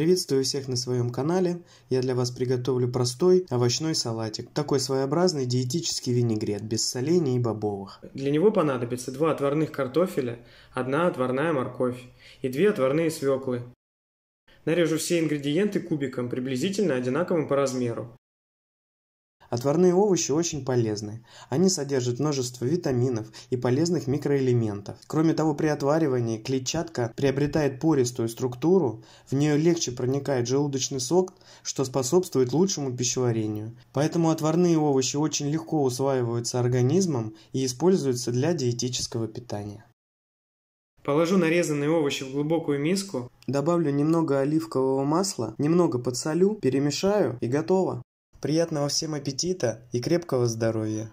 Приветствую всех на своем канале. Я для вас приготовлю простой овощной салатик. Такой своеобразный диетический винегрет, без солений и бобовых. Для него понадобится два отварных картофеля, одна отварная морковь и две отварные свеклы. Нарежу все ингредиенты кубиком, приблизительно одинаковым по размеру. Отварные овощи очень полезны. Они содержат множество витаминов и полезных микроэлементов. Кроме того, при отваривании клетчатка приобретает пористую структуру, в нее легче проникает желудочный сок, что способствует лучшему пищеварению. Поэтому отварные овощи очень легко усваиваются организмом и используются для диетического питания. Положу нарезанные овощи в глубокую миску. Добавлю немного оливкового масла, немного подсолю, перемешаю и готово. Приятного всем аппетита и крепкого здоровья!